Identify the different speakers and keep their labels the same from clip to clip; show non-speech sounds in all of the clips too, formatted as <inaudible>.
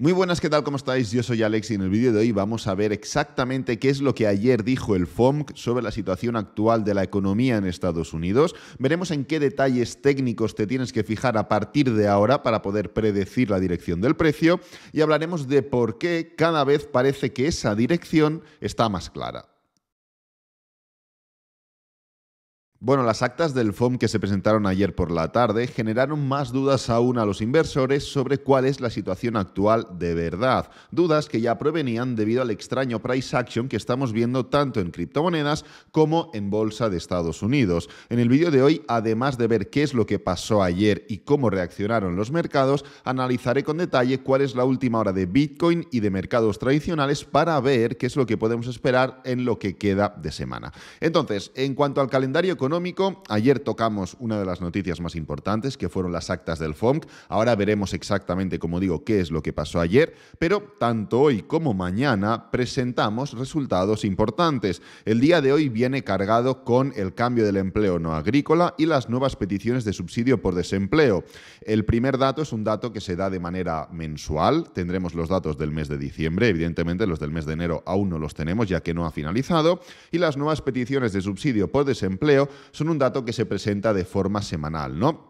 Speaker 1: Muy buenas, ¿qué tal? ¿Cómo estáis? Yo soy Alex y en el vídeo de hoy vamos a ver exactamente qué es lo que ayer dijo el FOMC sobre la situación actual de la economía en Estados Unidos. Veremos en qué detalles técnicos te tienes que fijar a partir de ahora para poder predecir la dirección del precio y hablaremos de por qué cada vez parece que esa dirección está más clara. Bueno, las actas del FOM que se presentaron ayer por la tarde generaron más dudas aún a los inversores sobre cuál es la situación actual de verdad. Dudas que ya provenían debido al extraño price action que estamos viendo tanto en criptomonedas como en bolsa de Estados Unidos. En el vídeo de hoy, además de ver qué es lo que pasó ayer y cómo reaccionaron los mercados, analizaré con detalle cuál es la última hora de Bitcoin y de mercados tradicionales para ver qué es lo que podemos esperar en lo que queda de semana. Entonces, en cuanto al calendario con Ayer tocamos una de las noticias más importantes, que fueron las actas del FOMC. Ahora veremos exactamente, como digo, qué es lo que pasó ayer, pero tanto hoy como mañana presentamos resultados importantes. El día de hoy viene cargado con el cambio del empleo no agrícola y las nuevas peticiones de subsidio por desempleo. El primer dato es un dato que se da de manera mensual. Tendremos los datos del mes de diciembre, evidentemente los del mes de enero aún no los tenemos ya que no ha finalizado, y las nuevas peticiones de subsidio por desempleo son un dato que se presenta de forma semanal, ¿no?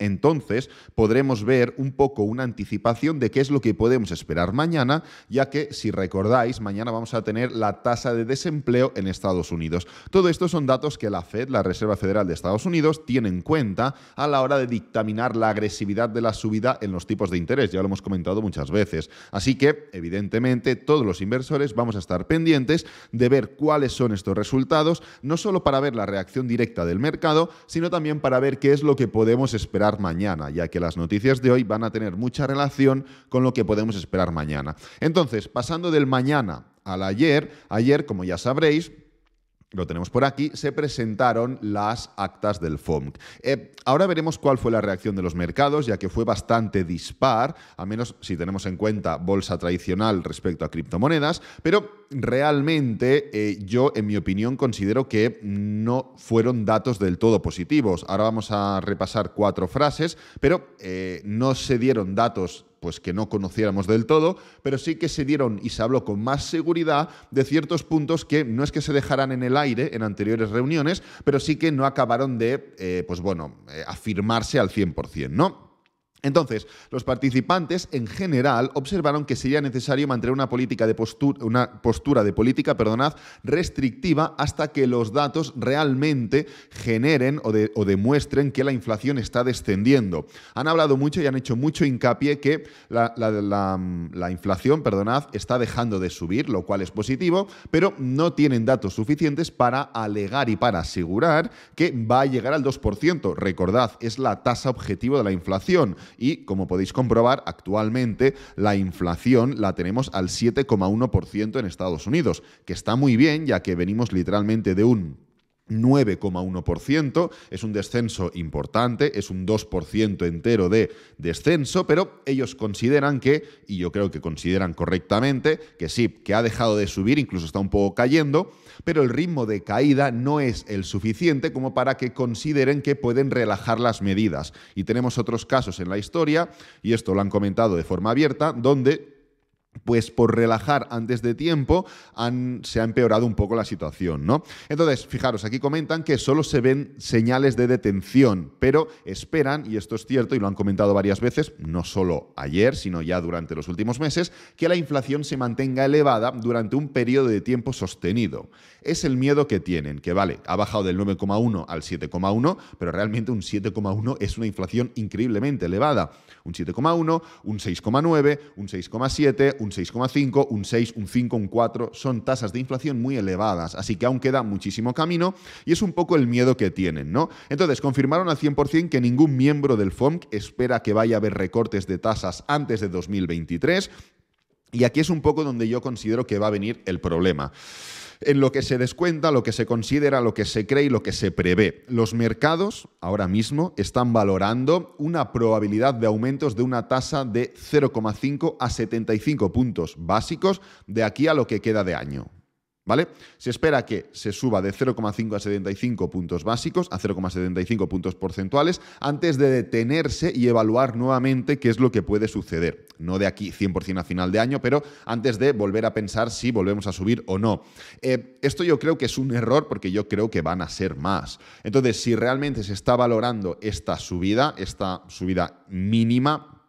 Speaker 1: Entonces podremos ver un poco una anticipación de qué es lo que podemos esperar mañana, ya que si recordáis, mañana vamos a tener la tasa de desempleo en Estados Unidos. Todo esto son datos que la Fed, la Reserva Federal de Estados Unidos, tiene en cuenta a la hora de dictaminar la agresividad de la subida en los tipos de interés. Ya lo hemos comentado muchas veces. Así que, evidentemente, todos los inversores vamos a estar pendientes de ver cuáles son estos resultados, no solo para ver la reacción directa del mercado, sino también para ver qué es lo que podemos esperar mañana, ya que las noticias de hoy van a tener mucha relación con lo que podemos esperar mañana. Entonces, pasando del mañana al ayer, ayer, como ya sabréis, lo tenemos por aquí, se presentaron las actas del FOMC. Eh, ahora veremos cuál fue la reacción de los mercados, ya que fue bastante dispar, al menos si tenemos en cuenta bolsa tradicional respecto a criptomonedas, pero realmente eh, yo, en mi opinión, considero que no fueron datos del todo positivos. Ahora vamos a repasar cuatro frases, pero eh, no se dieron datos pues que no conociéramos del todo, pero sí que se dieron y se habló con más seguridad de ciertos puntos que no es que se dejaran en el aire en anteriores reuniones, pero sí que no acabaron de, eh, pues bueno, eh, afirmarse al 100%, ¿no? Entonces, los participantes en general observaron que sería necesario mantener una, política de postura, de política perdonad, restrictiva hasta que los datos realmente generen o, demuestren que la inflación está descendiendo. Han hablado mucho y han hecho mucho hincapié que la, inflación perdonad, está dejando de subir, lo cual es positivo, pero no tienen datos suficientes para alegar y para asegurar que va a llegar al 2%. Recordad, es la tasa objetivo de la inflación y como podéis comprobar, actualmente la inflación la tenemos al 7,1% en Estados Unidos, que está muy bien ya que venimos literalmente de un 9,1%, es un descenso importante, es un 2% entero de descenso, pero ellos consideran que, y yo creo que consideran correctamente, que sí, que ha dejado de subir, incluso está un poco cayendo, pero el ritmo de caída no es el suficiente como para que consideren que pueden relajar las medidas. Y tenemos otros casos en la historia, y esto lo han comentado de forma abierta, donde pues por relajar antes de tiempo se ha empeorado un poco la situación, ¿no? Entonces, fijaros, aquí comentan que solo se ven señales de detención, pero esperan, y esto es cierto y lo han comentado varias veces, no solo ayer, sino ya durante los últimos meses, que la inflación se mantenga elevada durante un periodo de tiempo sostenido. Es el miedo que tienen, que vale, ha bajado del 9,1 al 7,1, pero realmente un 7,1 es una inflación increíblemente elevada. Un 7,1, un 6,9, un 6,7, un 6,5, un 6, un 5, un 4, son tasas de inflación muy elevadas, así que aún queda muchísimo camino y es un poco el miedo que tienen, ¿no? Entonces, confirmaron al 100% que ningún miembro del FOMC espera que vaya a haber recortes de tasas antes de 2023, y aquí es un poco donde yo considero que va a venir el problema en lo que se descuenta, lo que se considera, lo que se cree y lo que se prevé. Los mercados ahora mismo están valorando una probabilidad de aumentos de una tasa de 0,5 a 75 puntos básicos de aquí a lo que queda de año. Se espera que se suba de 0,5 a 75 puntos básicos a 0,75 puntos porcentuales antes de detenerse y evaluar nuevamente qué es lo que puede suceder. No de aquí 100% a final de año, pero antes de volver a pensar si volvemos a subir o no. Eh, esto yo creo que es un error porque yo creo que van a ser más. Entonces, si realmente se está valorando esta subida, esta subida mínima,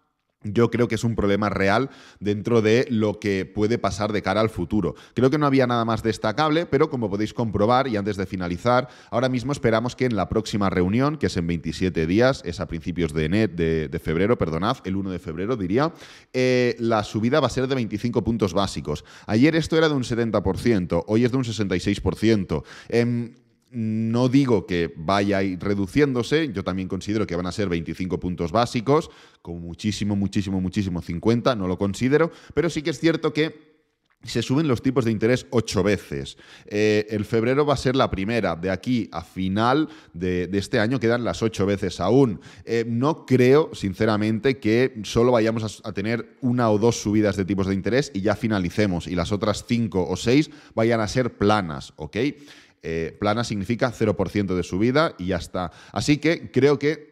Speaker 1: yo creo que es un problema real dentro de lo que puede pasar de cara al futuro. Creo que no había nada más destacable, pero como podéis comprobar y antes de finalizar, ahora mismo esperamos que en la próxima reunión, que es en 27 días, es a principios de, de, febrero, perdonad, el 1 de febrero diría, eh, la subida va a ser de 25 puntos básicos. Ayer esto era de un 70%, hoy es de un 66% no digo que vaya a ir reduciéndose, yo también considero que van a ser 25 puntos básicos, con muchísimo, muchísimo, muchísimo 50, no lo considero, pero sí que es cierto que se suben los tipos de interés ocho veces. Eh, el febrero va a ser la primera. De aquí a final de, este año quedan las ocho veces aún. Eh, no creo, sinceramente, que solo vayamos a, a, tener una o dos subidas de tipos de interés y ya finalicemos y las otras cinco o seis vayan a ser planas, ¿ok? Eh, plana significa 0% de subida y ya está. Así que creo que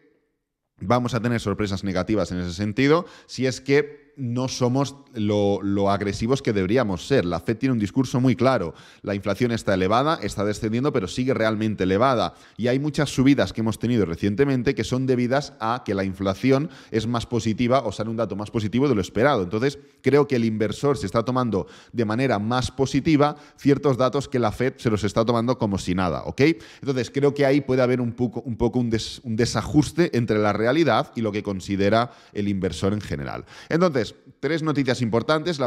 Speaker 1: vamos a tener sorpresas negativas en ese sentido, si es que no somos lo, agresivos que deberíamos ser. La Fed tiene un discurso muy claro. La inflación está elevada, está descendiendo, pero sigue realmente elevada. Y hay muchas subidas que hemos tenido recientemente que son debidas a que la inflación es más positiva o sale un dato más positivo de lo esperado. Entonces, creo que el inversor se está tomando de manera más positiva ciertos datos que la Fed se los está tomando como si nada, ¿ok? Entonces, creo que ahí puede haber un poco un, un desajuste entre la realidad y lo que considera el inversor en general. Entonces, tres noticias importantes.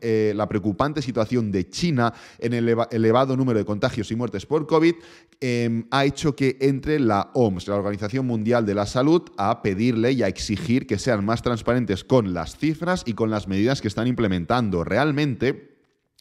Speaker 1: Eh, la, preocupante situación de China en el elevado número de contagios y muertes por COVID em, ha hecho que entre la OMS, la Organización Mundial de la Salud, a pedirle y a exigir que sean más transparentes con las cifras y con las medidas que están implementando. Realmente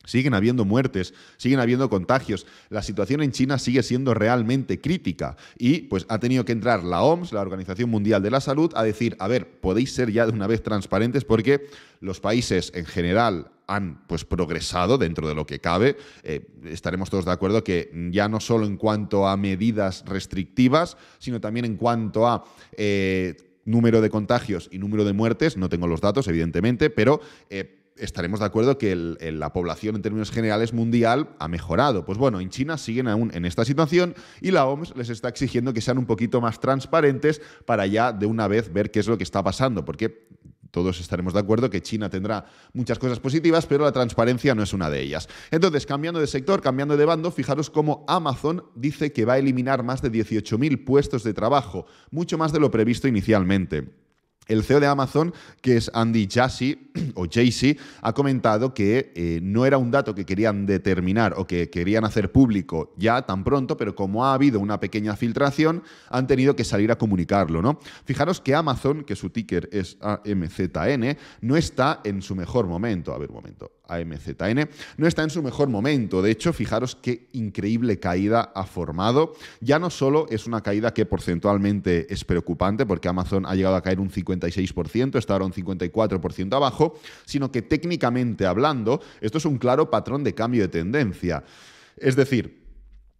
Speaker 1: Siguen habiendo muertes, siguen habiendo contagios. La situación en China sigue siendo realmente crítica y pues ha tenido que entrar la OMS, la Organización Mundial de la Salud, a decir, a ver, podéis ser ya de una vez transparentes porque los países en general han pues progresado dentro de lo que cabe. Eh, estaremos todos de acuerdo que ya no solo en cuanto a medidas restrictivas, sino también en cuanto a eh, número de contagios y número de muertes, no tengo los datos evidentemente, pero... Eh, estaremos de acuerdo que la población en términos generales mundial ha mejorado. Pues bueno, en China siguen aún en esta situación y la OMS les está exigiendo que sean un poquito más transparentes para ya de una vez ver qué es lo que está pasando, porque todos estaremos de acuerdo que China tendrá muchas cosas positivas, pero la transparencia no es una de ellas. Entonces, cambiando de sector, cambiando de bando, fijaros cómo Amazon dice que va a eliminar más de 18.000 puestos de trabajo, mucho más de lo previsto inicialmente. El CEO de Amazon, que es Andy Jassy, <clears throat> o Jaycee, ha comentado que eh, no era un dato que querían determinar o que querían hacer público ya tan pronto, pero como ha habido una pequeña filtración, han tenido que salir a comunicarlo, ¿no? Fijaros que Amazon, que su ticker es AMZN, no está en su mejor momento. A ver, un momento. AMZN, no está en su mejor momento. De hecho, fijaros qué increíble caída ha formado. Ya no solo es una caída que porcentualmente es preocupante, porque Amazon ha llegado a caer un 56%, está ahora un 54% abajo, sino que técnicamente hablando, esto es un claro patrón de cambio de tendencia. Es decir,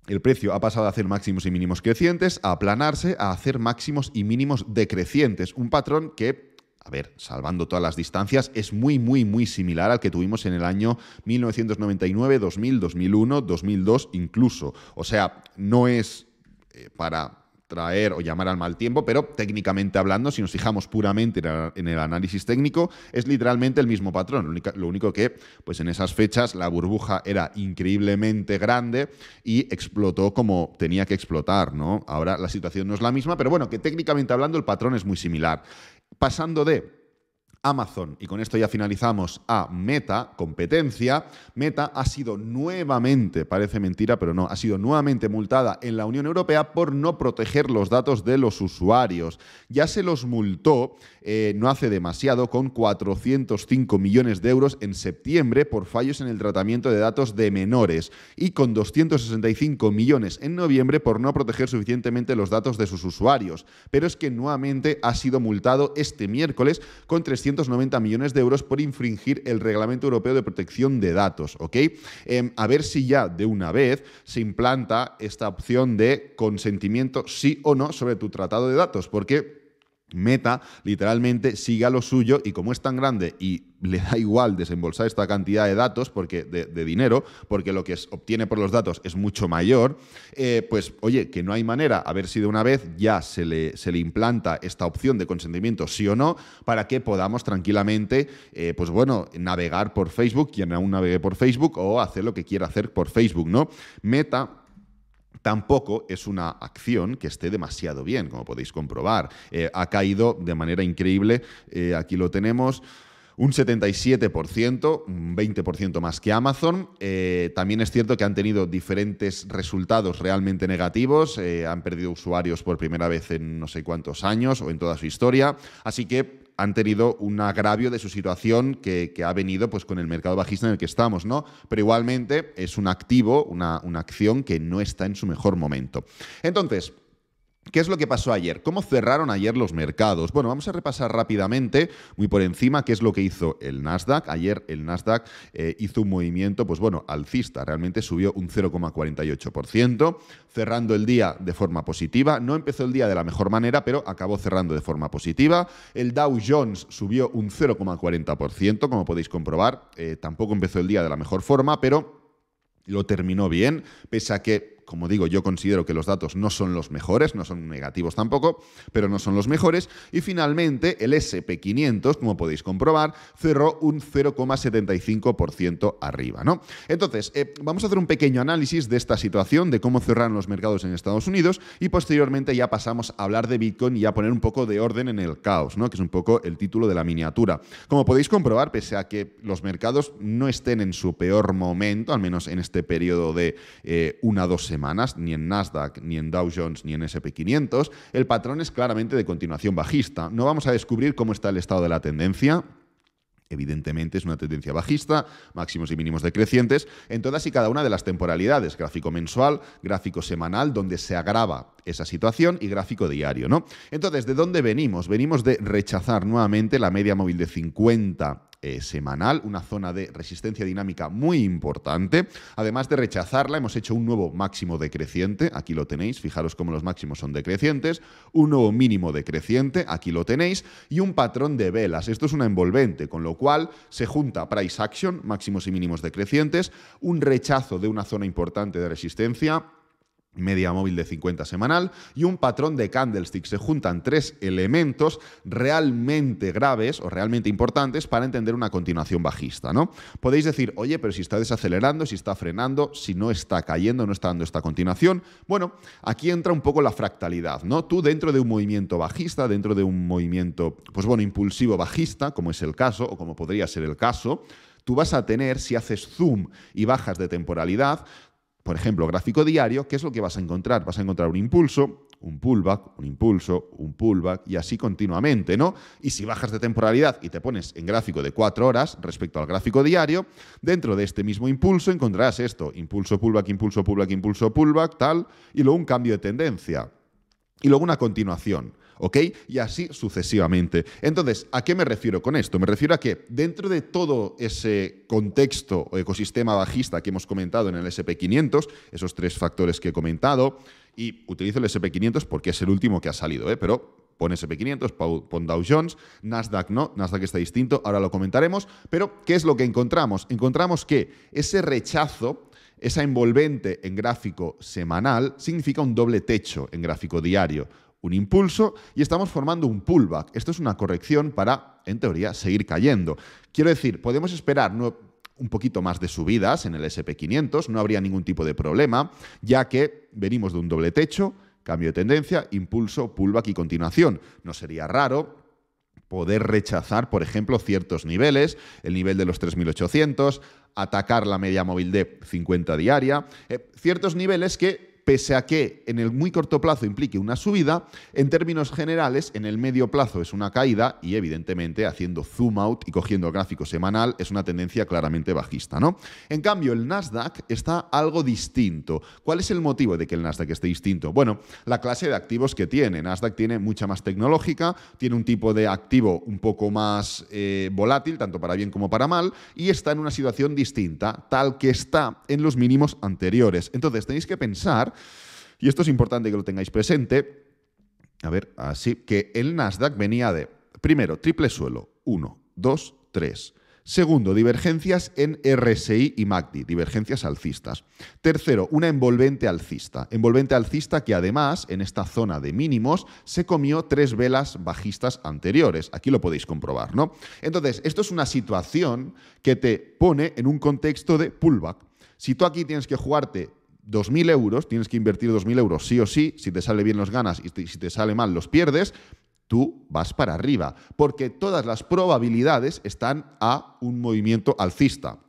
Speaker 1: el precio ha pasado a hacer máximos y mínimos crecientes, a aplanarse, a hacer máximos y mínimos decrecientes. Un patrón que a ver, salvando todas las distancias, es muy, muy, muy similar al que tuvimos en el año 1999, 2000, 2001, 2002 incluso. O sea, no es eh, para traer o llamar al mal tiempo, pero técnicamente hablando, si nos fijamos puramente en el análisis técnico, es literalmente el mismo patrón. Lo único que, pues en esas fechas, la burbuja era increíblemente grande y explotó como tenía que explotar, ¿no? Ahora la situación no es la misma, pero bueno, que técnicamente hablando el patrón es muy similar pasando de Amazon, y con esto ya finalizamos, a Meta, competencia. Meta ha sido nuevamente, parece mentira, pero no, ha sido nuevamente multada en la Unión Europea por no proteger los datos de los usuarios. Ya se los multó eh, no hace demasiado con 405 millones de euros en septiembre por fallos en el tratamiento de datos de menores y con 265 millones en noviembre por no proteger suficientemente los datos de sus usuarios. Pero es que nuevamente ha sido multado este miércoles con 300 290 millones de euros por infringir el Reglamento Europeo de Protección de Datos, ¿ok? Eh, a ver si ya de una vez se implanta esta opción de consentimiento sí o no sobre tu tratado de datos, porque Meta literalmente siga lo suyo y como es tan grande y le da igual desembolsar esta cantidad de datos, porque de, dinero, porque lo que obtiene por los datos es mucho mayor, eh, pues oye, que no hay manera, a ver si de una vez ya se le, se le implanta esta opción de consentimiento sí o no, para que podamos tranquilamente, eh, pues bueno, navegar por Facebook, quien aún navegue por Facebook, o hacer lo que quiera hacer por Facebook, ¿no? Meta Tampoco es una acción que esté demasiado bien, como podéis comprobar. Eh, ha caído de manera increíble, eh, aquí lo tenemos un 77%, un 20% más que Amazon. Eh, también es cierto que han tenido diferentes resultados realmente negativos, han perdido usuarios por primera vez en no sé cuántos años o en toda su historia, así que han tenido un agravio de su situación que, ha venido pues, con el mercado bajista en el que estamos, ¿no? Pero igualmente es un activo, una, una acción que no está en su mejor momento. Entonces, ¿Qué es lo que pasó ayer? ¿Cómo cerraron ayer los mercados? Bueno, vamos a repasar rápidamente, muy por encima, qué es lo que hizo el Nasdaq. Ayer el Nasdaq eh, hizo un movimiento, pues bueno, alcista, realmente subió un 0,48%, cerrando el día de forma positiva. No empezó el día de la mejor manera, pero acabó cerrando de forma positiva. El Dow Jones subió un 0,40%, como podéis comprobar, eh, tampoco empezó el día de la mejor forma, pero lo terminó bien, pese a que como digo, yo considero que los datos no son los mejores, no son negativos tampoco, pero no son los mejores. Y finalmente, el SP500, como podéis comprobar, cerró un 0,75% arriba. ¿no? Entonces, eh, vamos a hacer un pequeño análisis de esta situación, de cómo cerraron los mercados en Estados Unidos y posteriormente ya pasamos a hablar de Bitcoin y a poner un poco de orden en el caos, ¿no? que es un poco el título de la miniatura. Como podéis comprobar, pese a que los mercados no estén en su peor momento, al menos en este periodo de eh, una o dos semanas, ni en Nasdaq, ni en Dow Jones, ni en SP500, el patrón es claramente de continuación bajista. No vamos a descubrir cómo está el estado de la tendencia, Evidentemente es una tendencia bajista, máximos y mínimos decrecientes, en todas y cada una de las temporalidades, gráfico mensual, gráfico semanal, donde se agrava esa situación y gráfico diario, ¿no? Entonces, ¿de dónde venimos? Venimos de rechazar nuevamente la media móvil de 50 eh, semanal, una zona de resistencia dinámica muy importante. Además de rechazarla, hemos hecho un nuevo máximo decreciente, aquí lo tenéis, fijaros cómo los máximos son decrecientes, un nuevo mínimo decreciente, aquí lo tenéis, y un patrón de velas. Esto es una envolvente, con lo cual se junta price action, máximos y mínimos decrecientes, un rechazo de una zona importante de resistencia, media móvil de 50 semanal y un patrón de candlestick. Se juntan tres elementos realmente graves o realmente importantes para entender una continuación bajista, ¿no? Podéis decir, "Oye, pero si está desacelerando, si está frenando, si no está cayendo, no está dando esta continuación." Bueno, aquí entra un poco la fractalidad, ¿no? Tú dentro de un movimiento bajista, dentro de un movimiento, pues bueno, impulsivo bajista, como es el caso o como podría ser el caso, tú vas a tener, si haces zoom y bajas de temporalidad, por ejemplo, gráfico diario, ¿qué es lo que vas a encontrar? Vas a encontrar un impulso, un pullback, un impulso, un pullback y así continuamente, ¿no? Y si bajas de temporalidad y te pones en gráfico de cuatro horas respecto al gráfico diario, dentro de este mismo impulso encontrarás esto, impulso, pullback, impulso, pullback, impulso, pullback, tal, y luego un cambio de tendencia. Y luego una continuación. ¿ok? Y así sucesivamente. Entonces, ¿a qué me refiero con esto? Me refiero a que dentro de todo ese contexto o ecosistema bajista que hemos comentado en el SP500, esos tres factores que he comentado, y utilizo el SP500 porque es el último que ha salido, ¿eh? pero pon SP500, pon Dow Jones, Nasdaq no, Nasdaq está distinto, ahora lo comentaremos, pero ¿qué es lo que encontramos? Encontramos que ese rechazo, esa envolvente en gráfico semanal, significa un doble techo en gráfico diario un impulso y estamos formando un pullback. Esto es una corrección para, en teoría, seguir cayendo. Quiero decir, podemos esperar un poquito más de subidas en el SP500, no habría ningún tipo de problema, ya que venimos de un doble techo, cambio de tendencia, impulso, pullback y continuación. No sería raro poder rechazar, por ejemplo, ciertos niveles, el nivel de los 3800, atacar la media móvil de 50 diaria, eh, ciertos niveles que pese a que en el muy corto plazo implique una subida, en términos generales, en el medio plazo es una caída y evidentemente haciendo zoom out y cogiendo el gráfico semanal es una tendencia claramente bajista, ¿no? En cambio, el Nasdaq está algo distinto. ¿Cuál es el motivo de que el Nasdaq esté distinto? Bueno, la clase de activos que tiene. Nasdaq tiene mucha más tecnológica, tiene un tipo de activo un poco más eh, volátil, tanto para bien como para mal, y está en una situación distinta, tal que está en los mínimos anteriores. Entonces, tenéis que pensar y esto es importante que lo tengáis presente. A ver, así que el Nasdaq venía de, primero, triple suelo, 1, 2, 3. Segundo, divergencias en RSI y MACD, divergencias alcistas. Tercero, una envolvente alcista. Envolvente alcista que además, en esta zona de mínimos, se comió tres velas bajistas anteriores. Aquí lo podéis comprobar, ¿no? Entonces, esto es una situación que te pone en un contexto de pullback. Si tú aquí tienes que jugarte 2.000 euros, tienes que invertir 2.000 euros sí o sí, si te sale bien los ganas y si te sale mal los pierdes, tú vas para arriba, porque todas las probabilidades están a un movimiento alcista.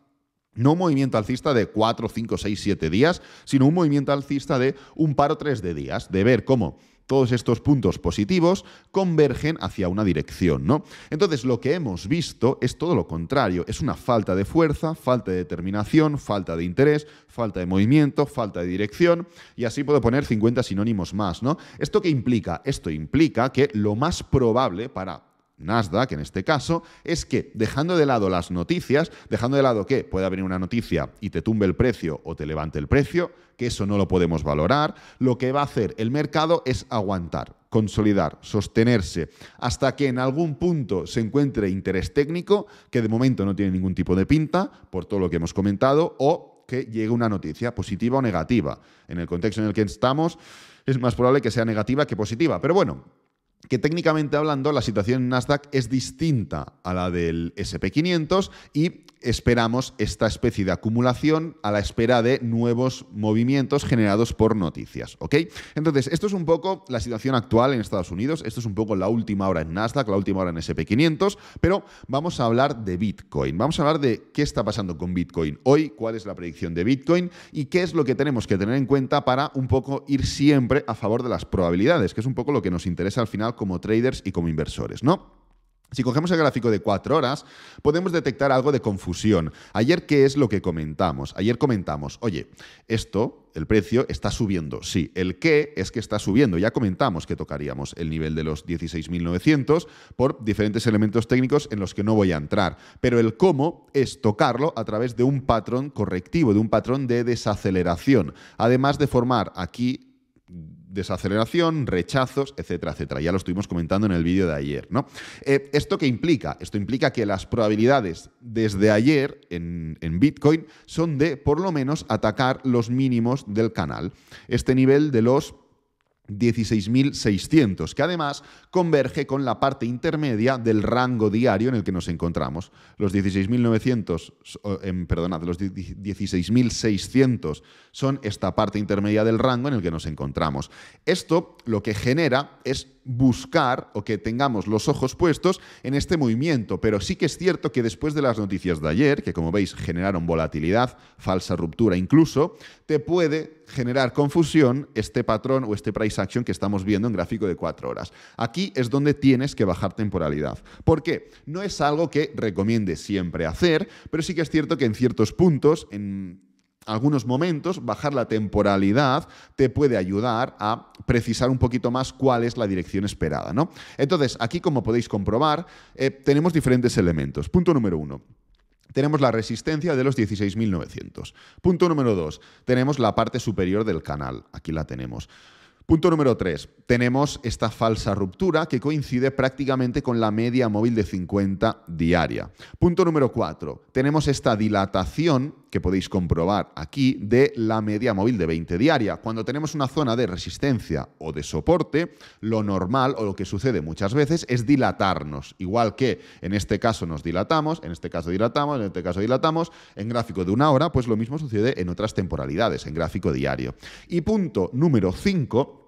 Speaker 1: No un movimiento alcista de 4, 5, 6, 7 días, sino un movimiento alcista de un par o tres de días, de ver cómo todos estos puntos positivos convergen hacia una dirección, ¿no? Entonces, lo que hemos visto es todo lo contrario, es una falta de fuerza, falta de determinación, falta de interés, falta de movimiento, falta de dirección, y así puedo poner 50 sinónimos más, ¿no? ¿Esto qué implica? Esto implica que lo más probable para Nasdaq en este caso, es que dejando de lado las noticias, dejando de lado que pueda venir una noticia y te tumbe el precio o te levante el precio, que eso no lo podemos valorar, lo que va a hacer el mercado es aguantar, consolidar, sostenerse, hasta que en algún punto se encuentre interés técnico, que de momento no tiene ningún tipo de pinta, por todo lo que hemos comentado, o que llegue una noticia positiva o negativa. En el contexto en el que estamos, es más probable que sea negativa que positiva. Pero bueno, que técnicamente hablando la situación en Nasdaq es distinta a la del SP500 y esperamos esta especie de acumulación a la espera de nuevos movimientos generados por noticias, ¿ok? Entonces, esto es un poco la situación actual en Estados Unidos, esto es un poco la última hora en Nasdaq, la última hora en SP500, pero vamos a hablar de Bitcoin, vamos a hablar de qué está pasando con Bitcoin hoy, cuál es la predicción de Bitcoin y qué es lo que tenemos que tener en cuenta para un poco ir siempre a favor de las probabilidades, que es un poco lo que nos interesa al final como traders y como inversores, ¿no? Si cogemos el gráfico de cuatro horas, podemos detectar algo de confusión. Ayer, ¿qué es lo que comentamos? Ayer comentamos, oye, esto, el precio, está subiendo. Sí, el qué es que está subiendo. Ya comentamos que tocaríamos el nivel de los 16.900 por diferentes elementos técnicos en los que no voy a entrar. Pero el cómo es tocarlo a través de un patrón correctivo, de un patrón de desaceleración. Además de formar aquí desaceleración, rechazos, etcétera, etcétera. Ya lo estuvimos comentando en el vídeo de ayer. ¿no? Eh, ¿Esto qué implica? Esto implica que las probabilidades desde ayer en, en, Bitcoin son de, por lo menos, atacar los mínimos del canal. Este nivel de los 16.600, que además converge con la parte intermedia del rango diario en el que nos encontramos. Los 16.900, em, perdonad, los 16.600 son esta parte intermedia del rango en el que nos encontramos. Esto lo que genera es buscar o que tengamos los ojos puestos en este movimiento. Pero sí que es cierto que después de las noticias de ayer, que como veis generaron volatilidad, falsa ruptura incluso, te puede generar confusión este patrón o este price action que estamos viendo en gráfico de cuatro horas. Aquí es donde tienes que bajar temporalidad. ¿Por qué? No es algo que recomiende siempre hacer, pero sí que es cierto que en ciertos puntos, en algunos momentos, bajar la temporalidad te puede ayudar a precisar un poquito más cuál es la dirección esperada. ¿no? Entonces, aquí, como podéis comprobar, eh, tenemos diferentes elementos. Punto número uno tenemos la resistencia de los 16.900. Punto número dos, tenemos la parte superior del canal, aquí la tenemos. Punto número tres, tenemos esta falsa ruptura que coincide prácticamente con la media móvil de 50 diaria. Punto número cuatro, tenemos esta dilatación podéis comprobar aquí de la media móvil de 20 diaria. Cuando tenemos una zona de resistencia o de soporte, lo normal o lo que sucede muchas veces es dilatarnos. Igual que en este caso nos dilatamos, en este caso dilatamos, en este caso dilatamos, en gráfico de una hora, pues lo mismo sucede en otras temporalidades, en gráfico diario. Y punto número 5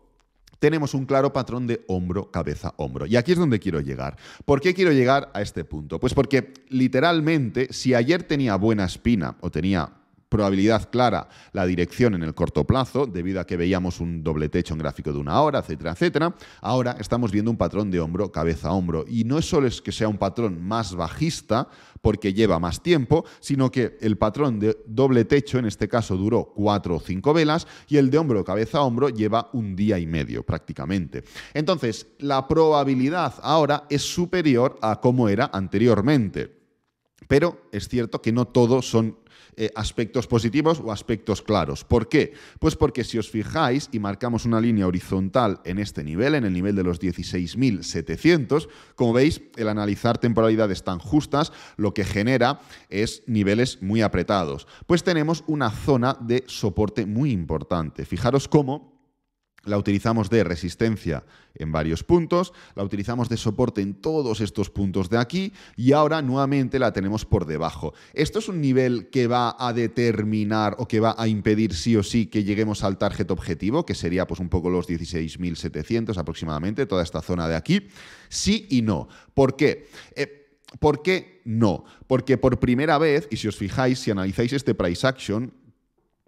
Speaker 1: tenemos un claro patrón de hombro, cabeza, hombro. Y aquí es donde quiero llegar. ¿Por qué quiero llegar a este punto? Pues porque literalmente, si ayer tenía buena espina o tenía probabilidad clara la dirección en el corto plazo, debido a que veíamos un doble techo en gráfico de una hora, etcétera, etcétera. Ahora estamos viendo un patrón de hombro, cabeza, hombro. Y no solo es que sea un patrón más bajista, porque lleva más tiempo, sino que el patrón de doble techo, en este caso, duró cuatro o cinco velas, y el de hombro, cabeza, hombro lleva un día y medio prácticamente. Entonces, la probabilidad ahora es superior a como era anteriormente. Pero es cierto que no todos son eh, aspectos positivos o aspectos claros. ¿Por qué? Pues porque si os fijáis y marcamos una línea horizontal en este nivel, en el nivel de los 16.700, como veis, el analizar temporalidades tan justas lo que genera es niveles muy apretados. Pues tenemos una zona de soporte muy importante. Fijaros cómo la utilizamos de resistencia en varios puntos, la utilizamos de soporte en todos estos puntos de aquí y ahora nuevamente la tenemos por debajo. Esto es un nivel que va a determinar o que va a impedir sí o sí que lleguemos al target objetivo, que sería pues un poco los 16.700 aproximadamente, toda esta zona de aquí. Sí y no. ¿Por qué? Eh, ¿Por qué no? Porque por primera vez, y si os fijáis, si analizáis este price action,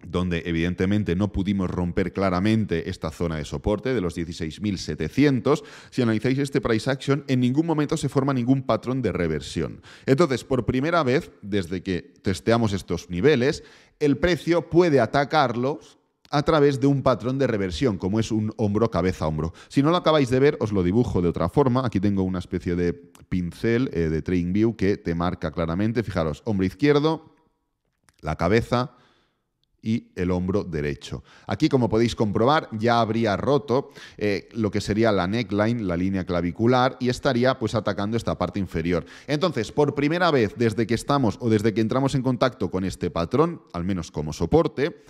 Speaker 1: donde evidentemente no pudimos romper claramente esta zona de soporte de los 16.700, si analizáis este price action, en ningún momento se forma ningún patrón de reversión. Entonces, por primera vez, desde que testeamos estos niveles, el precio puede atacarlos a través de un patrón de reversión, como es un hombro, cabeza, hombro. Si no lo acabáis de ver, os lo dibujo de otra forma. Aquí tengo una especie de pincel eh, de de TradingView que te marca claramente. Fijaros, hombro izquierdo, la cabeza, y el hombro derecho. Aquí, como podéis comprobar, ya habría roto eh, lo que sería la neckline, la línea clavicular, y estaría pues atacando esta parte inferior. Entonces, por primera vez desde que estamos o desde que entramos en contacto con este patrón, al menos como soporte,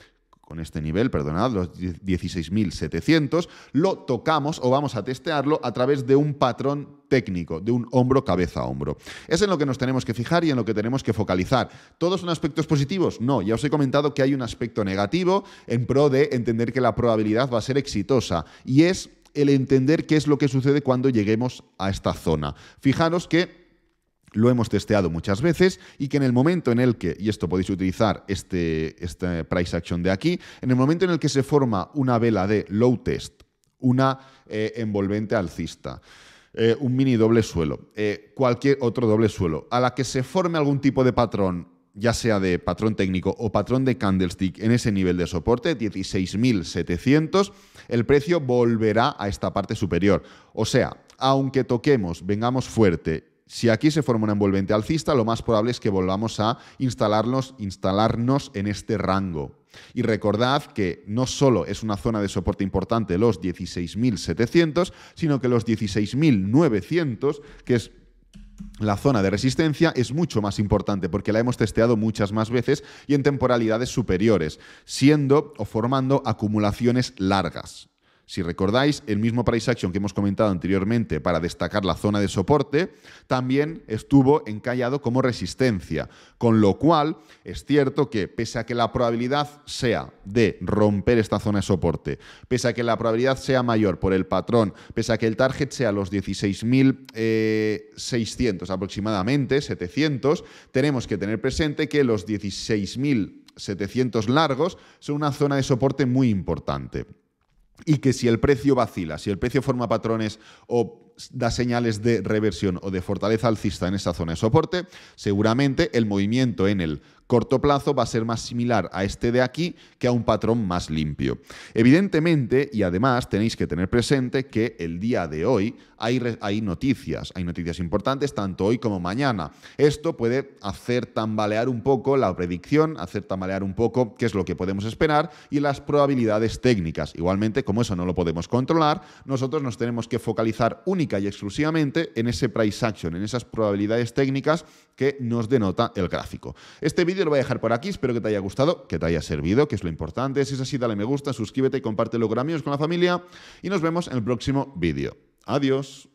Speaker 1: con este nivel, perdonad, los 16.700, lo tocamos o vamos a testearlo a través de un patrón técnico, de un hombro cabeza a hombro. Es en lo que nos tenemos que fijar y en lo que tenemos que focalizar. ¿Todos son aspectos positivos? No, ya os he comentado que hay un aspecto negativo en pro de entender que la probabilidad va a ser exitosa y es el entender qué es lo que sucede cuando lleguemos a esta zona. Fijaros que lo hemos testeado muchas veces y que en el momento en el que, y esto podéis utilizar este, este price action de aquí, en el momento en el que se forma una vela de low test, una eh, envolvente alcista, eh, un mini doble suelo, eh, cualquier otro doble suelo, a la que se forme algún tipo de patrón ya sea de patrón técnico o patrón de candlestick en ese nivel de soporte, 16.700, el precio volverá a esta parte superior. O sea, aunque toquemos, vengamos fuerte si aquí se forma una envolvente alcista, lo más probable es que volvamos a instalarnos, instalarnos en este rango. Y recordad que no solo es una zona de soporte importante los 16.700, sino que los 16.900, que es la zona de resistencia es mucho más importante porque la hemos testeado muchas más veces y en temporalidades superiores, siendo o formando acumulaciones largas. Si recordáis, el mismo price action que hemos comentado anteriormente para destacar la zona de soporte, también estuvo encallado como resistencia, con lo cual es cierto que pese a que la probabilidad sea de romper esta zona de soporte, pese a que la probabilidad sea mayor por el patrón, pese a que el target sea los 16.600 eh, aproximadamente, 700, tenemos que tener presente que los 16.700 largos son una zona de soporte muy importante y que si el precio vacila, si el precio forma patrones o da señales de reversión o de fortaleza alcista en esa zona de soporte, seguramente el movimiento en el corto plazo va a ser más similar a este de aquí que a un patrón más limpio. Evidentemente, y además tenéis que tener presente que el día de hoy hay, hay noticias, hay noticias importantes tanto hoy como mañana. Esto puede hacer tambalear un poco la predicción, hacer tambalear un poco qué es lo que podemos esperar y las probabilidades técnicas. Igualmente, como eso no lo podemos controlar, nosotros nos tenemos que focalizar única y exclusivamente en ese price action, en esas probabilidades técnicas que nos denota el gráfico. Este vídeo lo voy a dejar por aquí, espero que te haya gustado, que te haya servido, que es lo importante. Si es así, dale me gusta, suscríbete y compártelo con amigos, con la familia y nos vemos en el próximo vídeo. Adiós.